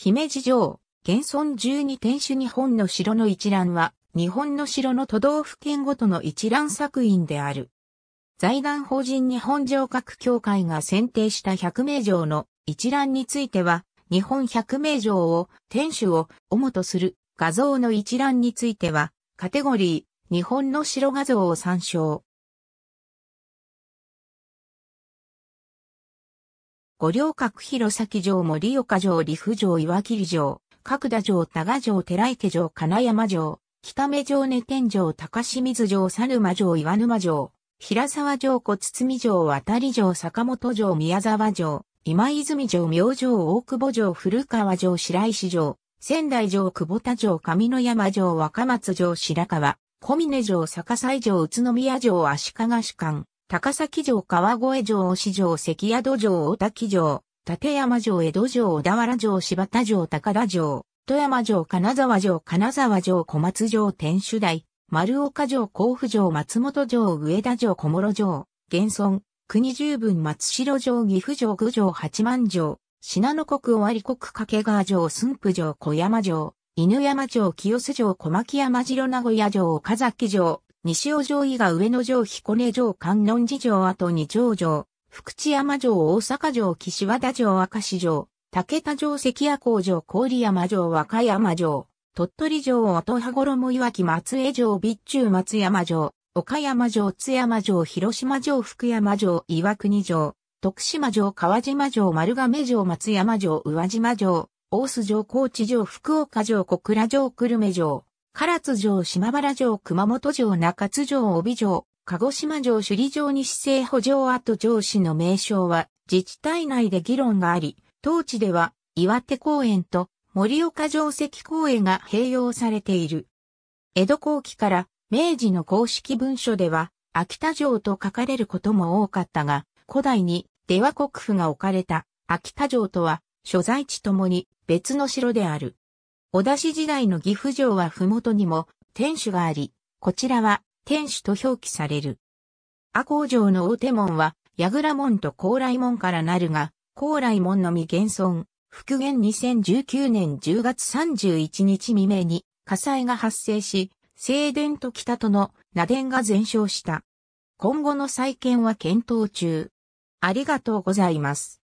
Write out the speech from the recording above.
姫路城、現存12天守日本の城の一覧は、日本の城の都道府県ごとの一覧作品である。財団法人日本城郭協会が選定した百名城の一覧については、日本百名城を、天守を主とする画像の一覧については、カテゴリー、日本の城画像を参照。五稜郭弘前城森岡城陸城岩切城、角田城多賀城寺池城金山城、北目城根天城高清水城猿沼城岩沼城、平沢城小堤城渡城坂本城宮沢城、今泉城明城大久保城古川城白石城、仙台城久保田城上野山城若松城白川、小峰城坂西城宇都宮城足利市間、高崎城川越城押城関宿城大滝城、立山城江戸城小田原城柴田城高田城、富山城金沢城金沢城小松城天守台、丸岡城甲府城松本城上田城小諸城、現存、国十分松代城岐阜城九城八幡城、信濃国尾張国掛川城駿府城小山城、犬山城清洲城小牧山城名古屋城岡崎城、西尾城伊賀上野城彦根城観音寺城跡二条城、福知山城大阪城岸和田城明石城、武田城関谷工城郡山城和歌山城、鳥取城音羽衣岩木松江城備中松山城、岡山城津山城広島城福山城岩国城、徳島城川島城丸亀城松山城宇和島城、大須城高知城福岡城小倉城久留米城、唐津城、島原城、熊本城、中津城、帯城、鹿児島城、首里城に市政補城跡城市の名称は自治体内で議論があり、当地では岩手公園と森岡城跡公園が併用されている。江戸後期から明治の公式文書では秋田城と書かれることも多かったが、古代に出羽国府が置かれた秋田城とは所在地ともに別の城である。小田市時代の岐阜城は麓にも天守があり、こちらは天守と表記される。阿公城の大手門は、櫓門と高麗門からなるが、高麗門のみ現存。復元2019年10月31日未明に火災が発生し、正殿と北との名殿が全焼した。今後の再建は検討中。ありがとうございます。